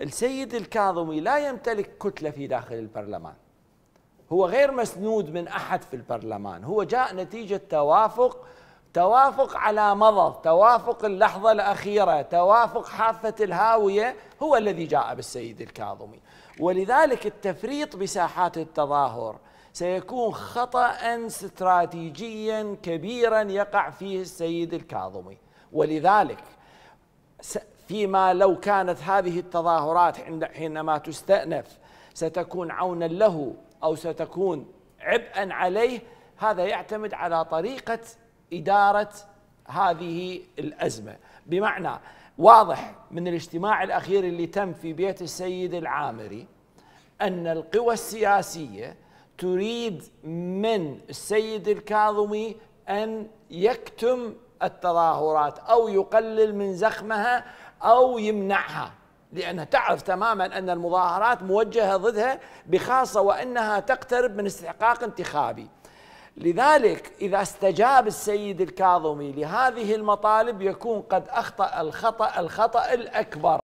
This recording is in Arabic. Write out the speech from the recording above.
السيد الكاظمي لا يمتلك كتلة في داخل البرلمان هو غير مسنود من أحد في البرلمان هو جاء نتيجة توافق توافق على مضض توافق اللحظة الأخيرة توافق حافة الهاوية هو الذي جاء بالسيد الكاظمي ولذلك التفريط بساحات التظاهر سيكون خطأ استراتيجيا كبيرا يقع فيه السيد الكاظمي ولذلك فيما لو كانت هذه التظاهرات حينما تستأنف ستكون عونا له أو ستكون عبئا عليه هذا يعتمد على طريقة إدارة هذه الأزمة بمعنى واضح من الاجتماع الأخير اللي تم في بيت السيد العامري أن القوى السياسية تريد من السيد الكاظمي أن يكتم التظاهرات أو يقلل من زخمها أو يمنعها لأنها تعرف تماما أن المظاهرات موجهة ضدها بخاصة وأنها تقترب من استحقاق انتخابي لذلك إذا استجاب السيد الكاظمي لهذه المطالب يكون قد أخطأ الخطأ الخطأ الأكبر